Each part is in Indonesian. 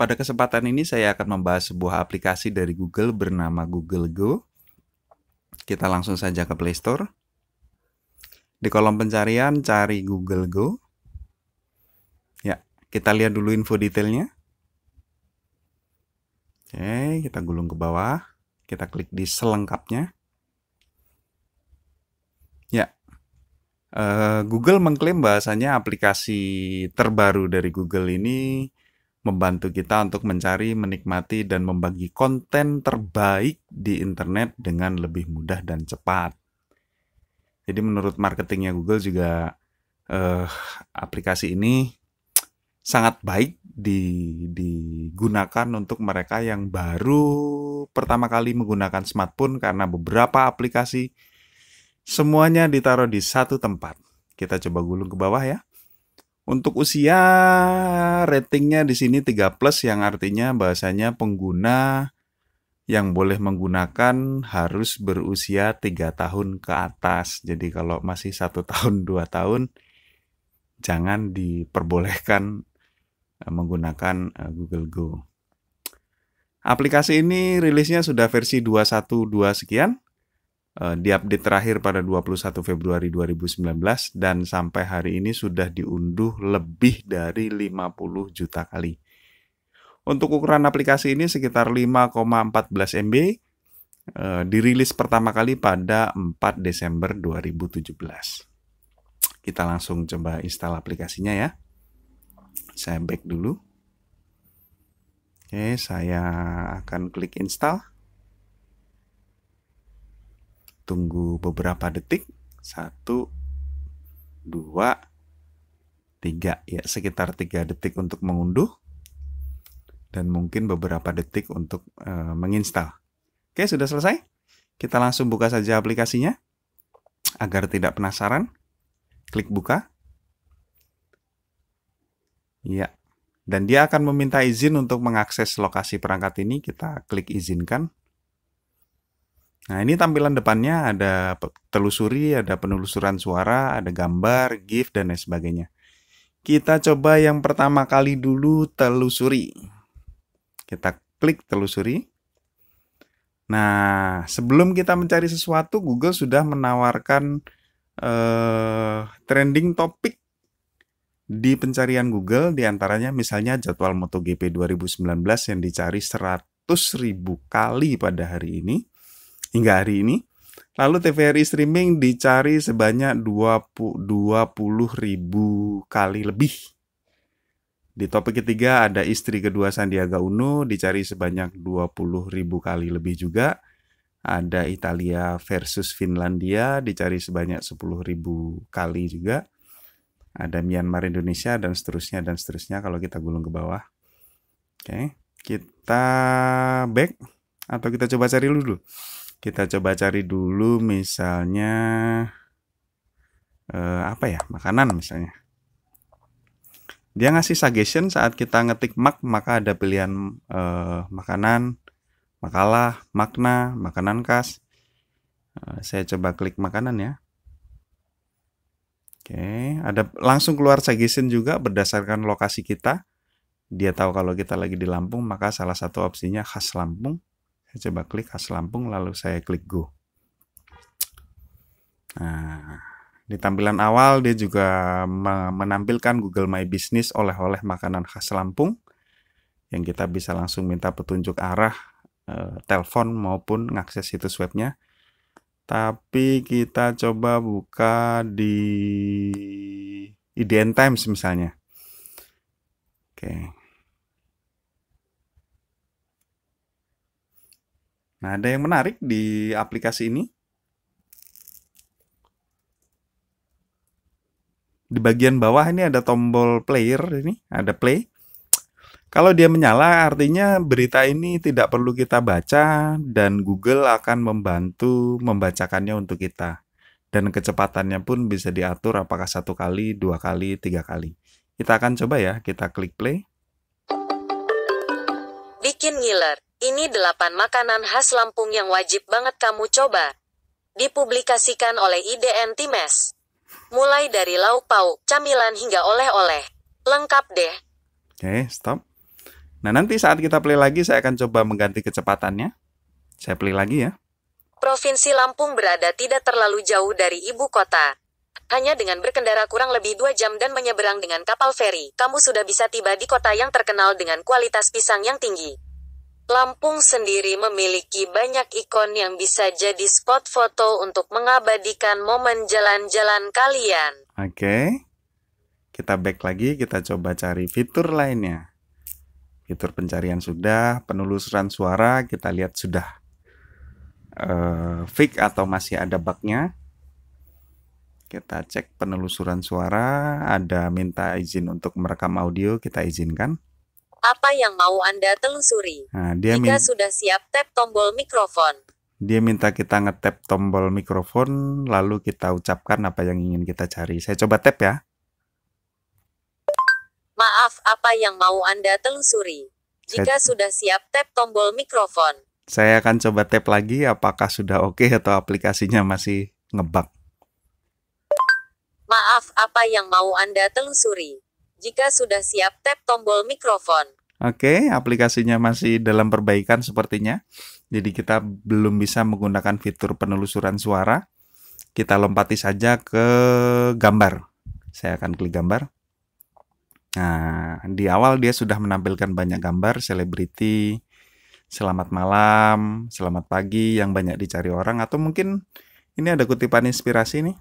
Pada kesempatan ini saya akan membahas sebuah aplikasi dari Google bernama Google Go. Kita langsung saja ke Play Store. Di kolom pencarian cari Google Go. Ya, kita lihat dulu info detailnya. Oke, kita gulung ke bawah. Kita klik di selengkapnya. Ya, eh, Google mengklaim bahasanya aplikasi terbaru dari Google ini membantu kita untuk mencari, menikmati, dan membagi konten terbaik di internet dengan lebih mudah dan cepat. Jadi menurut marketingnya Google juga eh, aplikasi ini sangat baik digunakan untuk mereka yang baru pertama kali menggunakan smartphone karena beberapa aplikasi semuanya ditaruh di satu tempat. Kita coba gulung ke bawah ya. Untuk usia ratingnya di sini 3 plus yang artinya bahasanya pengguna yang boleh menggunakan harus berusia 3 tahun ke atas. Jadi kalau masih satu tahun, 2 tahun jangan diperbolehkan eh, menggunakan eh, Google Go. Aplikasi ini rilisnya sudah versi 212 sekian Eh, di update terakhir pada 21 Februari 2019 dan sampai hari ini sudah diunduh lebih dari 50 juta kali. Untuk ukuran aplikasi ini sekitar 5,14 MB, eh, dirilis pertama kali pada 4 Desember 2017. Kita langsung coba install aplikasinya ya. Saya back dulu. Oke, saya akan klik install tunggu beberapa detik. Satu, dua, tiga. Ya, sekitar tiga detik untuk mengunduh. Dan mungkin beberapa detik untuk e, menginstal. Oke, sudah selesai. Kita langsung buka saja aplikasinya. Agar tidak penasaran, klik buka. Ya, dan dia akan meminta izin untuk mengakses lokasi perangkat ini. Kita klik izinkan. Nah, ini tampilan depannya ada telusuri, ada penelusuran suara, ada gambar, GIF, dan lain sebagainya. Kita coba yang pertama kali dulu telusuri. Kita klik telusuri. Nah, sebelum kita mencari sesuatu, Google sudah menawarkan eh, trending topik di pencarian Google, Di antaranya misalnya jadwal MotoGP 2019 yang dicari 100 ribu kali pada hari ini hingga hari ini. Lalu TVRI streaming dicari sebanyak 20, ribu kali lebih. Di topik ketiga ada istri kedua Sandiaga Uno dicari sebanyak 20 ribu kali lebih juga. Ada Italia versus Finlandia dicari sebanyak 10 ribu kali juga. Ada Myanmar Indonesia dan seterusnya dan seterusnya kalau kita gulung ke bawah. Oke, kita back atau kita coba cari dulu. dulu kita coba cari dulu misalnya eh, apa ya makanan misalnya dia ngasih suggestion saat kita ngetik mak maka ada pilihan eh, makanan makalah makna makanan khas eh, saya coba klik makanan ya oke ada langsung keluar suggestion juga berdasarkan lokasi kita dia tahu kalau kita lagi di Lampung maka salah satu opsinya khas Lampung saya coba klik khas Lampung lalu saya klik Go. Nah, di tampilan awal dia juga menampilkan Google My Business oleh-oleh makanan khas Lampung yang kita bisa langsung minta petunjuk arah, e, telepon maupun mengakses situs webnya. Tapi kita coba buka di IDN Times misalnya. Oke, Nah, ada yang menarik di aplikasi ini. Di bagian bawah ini ada tombol player ini, ada play. Kalau dia menyala artinya berita ini tidak perlu kita baca dan Google akan membantu membacakannya untuk kita. Dan kecepatannya pun bisa diatur apakah satu kali, dua kali, tiga kali. Kita akan coba ya, kita klik play. Bikin ngiler. Ini delapan makanan khas Lampung yang wajib banget kamu coba. Dipublikasikan oleh IDN Times. Mulai dari lauk pauk, camilan hingga oleh-oleh. Lengkap deh. Oke, okay, stop. Nah, nanti saat kita play lagi saya akan coba mengganti kecepatannya. Saya play lagi ya. Provinsi Lampung berada tidak terlalu jauh dari ibu kota. Hanya dengan berkendara kurang lebih dua jam dan menyeberang dengan kapal feri, kamu sudah bisa tiba di kota yang terkenal dengan kualitas pisang yang tinggi. Lampung sendiri memiliki banyak ikon yang bisa jadi spot foto untuk mengabadikan momen jalan-jalan kalian. Oke. Okay. Kita back lagi, kita coba cari fitur lainnya. Fitur pencarian sudah, penelusuran suara kita lihat sudah. Uh, eh, fake atau masih ada bugnya. Kita cek penelusuran suara, ada minta izin untuk merekam audio, kita izinkan apa yang mau Anda telusuri? Nah, dia Jika sudah siap, tap tombol mikrofon. Dia minta kita ngetap tombol mikrofon, lalu kita ucapkan apa yang ingin kita cari. Saya coba tap ya. Maaf, apa yang mau Anda telusuri? Jika Saya... sudah siap, tap tombol mikrofon. Saya akan coba tap lagi apakah sudah oke okay atau aplikasinya masih ngebug. Maaf, apa yang mau Anda telusuri? Jika sudah siap, tap tombol mikrofon. Oke, aplikasinya masih dalam perbaikan sepertinya. Jadi kita belum bisa menggunakan fitur penelusuran suara. Kita lompati saja ke gambar. Saya akan klik gambar. Nah, di awal dia sudah menampilkan banyak gambar selebriti, selamat malam, selamat pagi yang banyak dicari orang atau mungkin ini ada kutipan inspirasi nih.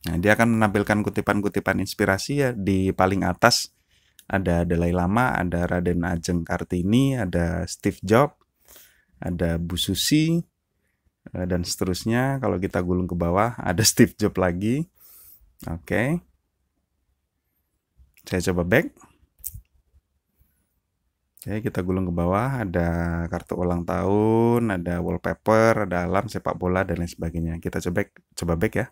Nah, dia akan menampilkan kutipan-kutipan inspirasi ya di paling atas ada Dalai Lama, ada Raden Ajeng Kartini, ada Steve Jobs, ada Bu Susi, eh, dan seterusnya. Kalau kita gulung ke bawah, ada Steve Jobs lagi. Oke. Okay. Saya coba back. Oke, kita gulung ke bawah. Ada kartu ulang tahun, ada wallpaper, ada alam, sepak bola, dan lain sebagainya. Kita coba back, coba back ya.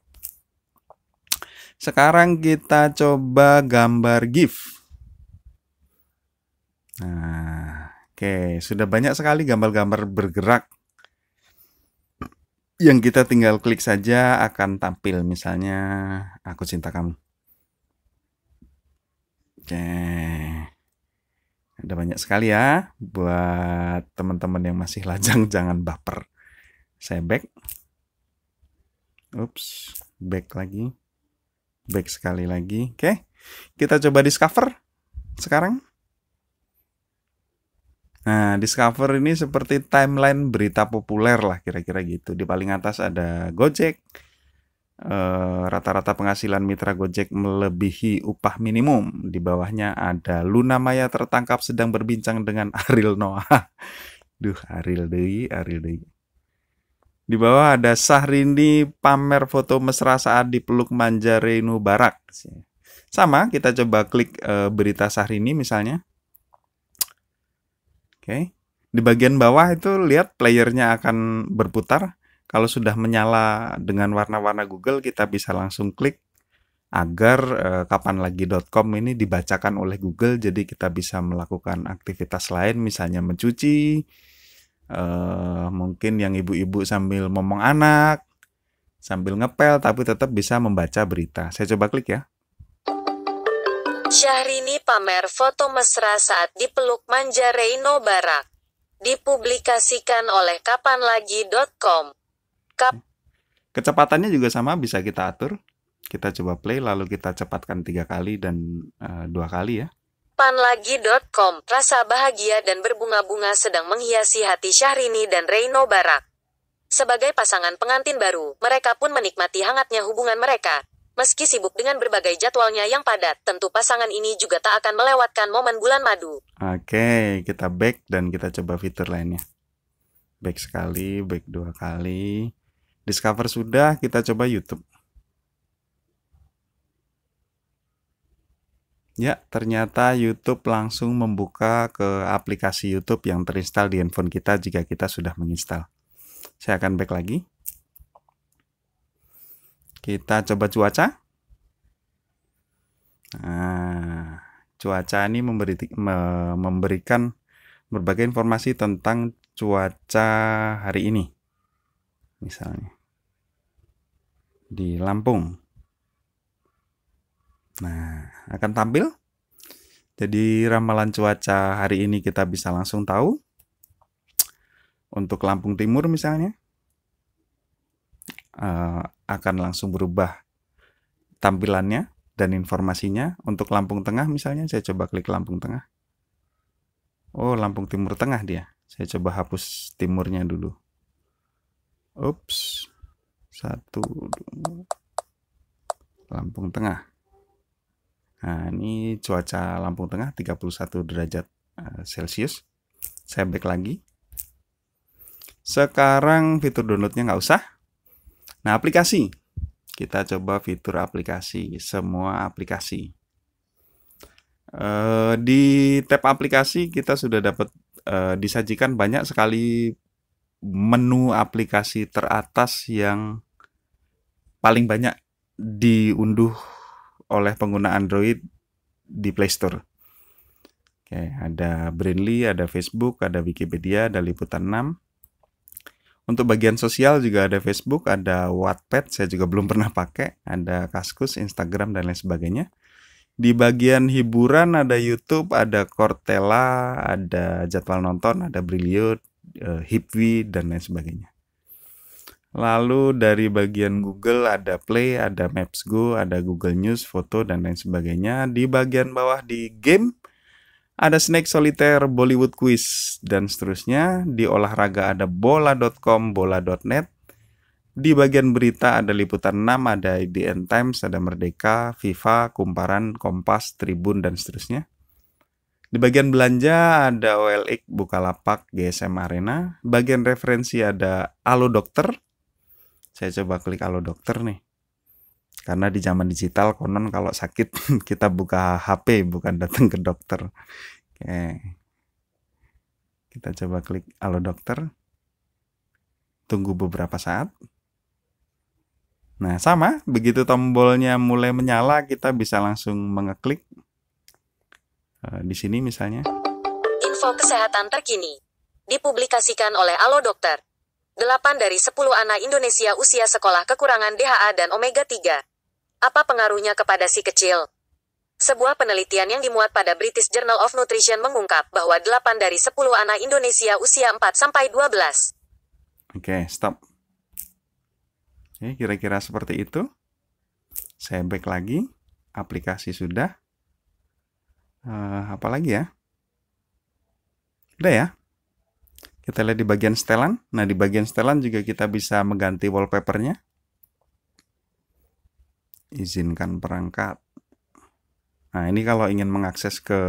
Sekarang kita coba gambar GIF. Nah, oke, okay. sudah banyak sekali gambar-gambar bergerak. Yang kita tinggal klik saja akan tampil misalnya aku cinta kamu. Oke. Okay. Ada banyak sekali ya buat teman-teman yang masih lajang jangan baper. Saya back. Ups, back lagi baik sekali lagi. Oke. Kita coba discover sekarang. Nah, discover ini seperti timeline berita populer lah kira-kira gitu. Di paling atas ada Gojek. Eh, rata-rata e, penghasilan mitra Gojek melebihi upah minimum. Di bawahnya ada Luna Maya tertangkap sedang berbincang dengan Ariel Noah. Duh, Ariel Dewi, Ariel Dewi. Di bawah ada Sahrini pamer foto mesra saat dipeluk manja Reino Barak. Sama, kita coba klik e, berita Sahrini misalnya. Oke. Di bagian bawah itu lihat playernya akan berputar. Kalau sudah menyala dengan warna-warna Google, kita bisa langsung klik agar e, eh, kapanlagi.com ini dibacakan oleh Google jadi kita bisa melakukan aktivitas lain misalnya mencuci, uh, mungkin yang ibu-ibu sambil ngomong anak, sambil ngepel tapi tetap bisa membaca berita. Saya coba klik ya. Syahrini pamer foto mesra saat dipeluk manja Reino Barak. Dipublikasikan oleh kapanlagi.com. Kap Kecepatannya juga sama bisa kita atur. Kita coba play lalu kita cepatkan tiga kali dan eh, dua uh, kali ya. Panlagi.com Rasa bahagia dan berbunga-bunga sedang menghiasi hati Syahrini dan Reino Barak. Sebagai pasangan pengantin baru, mereka pun menikmati hangatnya hubungan mereka. Meski sibuk dengan berbagai jadwalnya yang padat, tentu pasangan ini juga tak akan melewatkan momen bulan madu. Oke, kita back dan kita coba fitur lainnya. Back sekali, back dua kali. Discover sudah, kita coba YouTube. Ya, ternyata YouTube langsung membuka ke aplikasi YouTube yang terinstal di handphone kita jika kita sudah menginstal. Saya akan back lagi. Kita coba cuaca. Nah, cuaca ini memberi, me, memberikan berbagai informasi tentang cuaca hari ini. Misalnya di Lampung. Nah, akan tampil. Jadi ramalan cuaca hari ini kita bisa langsung tahu. Untuk Lampung Timur misalnya, uh, akan langsung berubah tampilannya dan informasinya. Untuk Lampung Tengah misalnya, saya coba klik Lampung Tengah. Oh, Lampung Timur Tengah dia. Saya coba hapus timurnya dulu. Ups. Satu. Lampung Tengah. Nah, ini cuaca Lampung Tengah 31 derajat uh, Celcius. Saya back lagi. Sekarang fitur downloadnya nggak usah. Nah, aplikasi. Kita coba fitur aplikasi, semua aplikasi. Uh, di tab aplikasi kita sudah dapat uh, disajikan banyak sekali menu aplikasi teratas yang paling banyak diunduh oleh pengguna Android di Play Store. Oke, ada Brainly, ada Facebook, ada Wikipedia, ada Liputan 6. Untuk bagian sosial juga ada Facebook, ada Wattpad, saya juga belum pernah pakai, ada Kaskus, Instagram, dan lain sebagainya. Di bagian hiburan ada YouTube, ada Cortella, ada jadwal nonton, ada Brilliant, eh, Hipwi, dan lain sebagainya. Lalu dari bagian Google ada Play, ada Maps Go, ada Google News, foto dan lain sebagainya. Di bagian bawah di game ada Snake Solitaire, Bollywood Quiz dan seterusnya. Di olahraga ada bola.com, bola.net. Di bagian berita ada liputan 6, ada IDN Times, ada Merdeka, FIFA, Kumparan, Kompas, Tribun dan seterusnya. Di bagian belanja ada OLX, Bukalapak, GSM Arena. Bagian referensi ada Alo Dokter, saya coba klik Alo dokter nih karena di zaman digital konon kalau sakit kita buka HP bukan datang ke dokter oke kita coba klik Alo dokter tunggu beberapa saat nah sama begitu tombolnya mulai menyala kita bisa langsung mengeklik eh, di sini misalnya info kesehatan terkini dipublikasikan oleh Alo Dokter 8 dari 10 anak Indonesia usia sekolah kekurangan DHA dan omega-3. Apa pengaruhnya kepada si kecil? Sebuah penelitian yang dimuat pada British Journal of Nutrition mengungkap bahwa 8 dari 10 anak Indonesia usia 4 sampai 12. Oke, okay, stop. kira-kira seperti itu. Saya back lagi. Aplikasi sudah. Uh, apa lagi ya? Udah ya, kita lihat di bagian setelan. Nah, di bagian setelan juga kita bisa mengganti wallpapernya. Izinkan perangkat. Nah, ini kalau ingin mengakses ke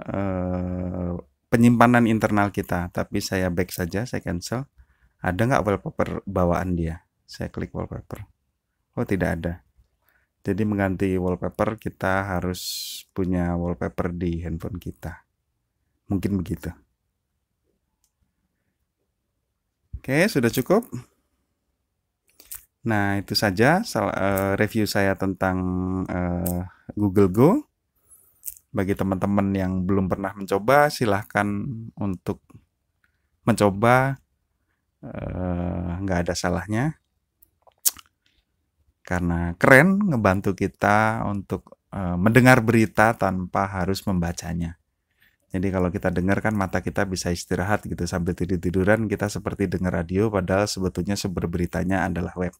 eh, penyimpanan internal kita. Tapi saya back saja, saya cancel. Ada nggak wallpaper bawaan dia? Saya klik wallpaper. Oh, tidak ada. Jadi mengganti wallpaper kita harus punya wallpaper di handphone kita. Mungkin begitu. Oke, sudah cukup. Nah, itu saja eh, review saya tentang eh, Google Go. Bagi teman-teman yang belum pernah mencoba, silahkan untuk mencoba. Uh, nggak ada salahnya. Karena keren ngebantu kita untuk mendengar berita tanpa harus membacanya. Jadi kalau kita dengar kan mata kita bisa istirahat gitu sambil tidur-tiduran kita seperti dengar radio padahal sebetulnya sumber adalah web.